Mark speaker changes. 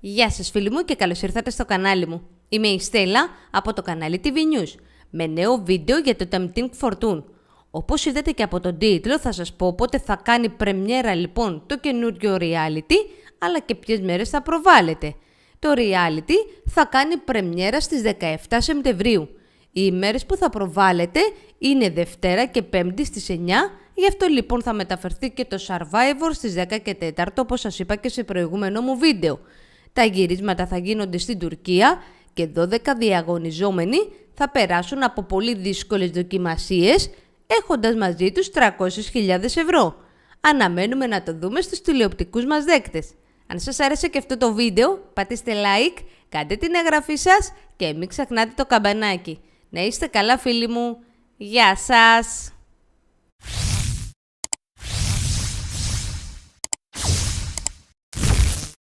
Speaker 1: Γεια σας φίλοι μου και καλώς ήρθατε στο κανάλι μου. Είμαι η Στέλλα από το κανάλι TV News με νέο βίντεο για το Tempting Fortune. Όπως είδατε και από τον τίτλο θα σας πω πότε θα κάνει πρεμιέρα λοιπόν το καινούριο reality αλλά και ποιες μέρες θα προβάλλεται. Το reality θα κάνει πρεμιέρα στις 17 Σεπτεμβρίου. Οι ημέρες που θα προβάλλεται είναι Δευτέρα και Πέμπτη στις 9, γι' αυτό λοιπόν θα μεταφερθεί και το Survivor στις 10 και 4 όπως σας είπα και σε προηγούμενο μου βίντεο. Τα γυρίσματα θα γίνονται στην Τουρκία και 12 διαγωνιζόμενοι θα περάσουν από πολύ δύσκολες δοκιμασίες έχοντας μαζί τους 300.000 ευρώ. Αναμένουμε να το δούμε στους τηλεοπτικούς μας δέκτες. Αν σας άρεσε και αυτό το βίντεο, πατήστε like, κάντε την εγγραφή σας και μην ξεχνάτε το καμπανάκι. Να είστε καλά φίλοι μου. Γεια σας!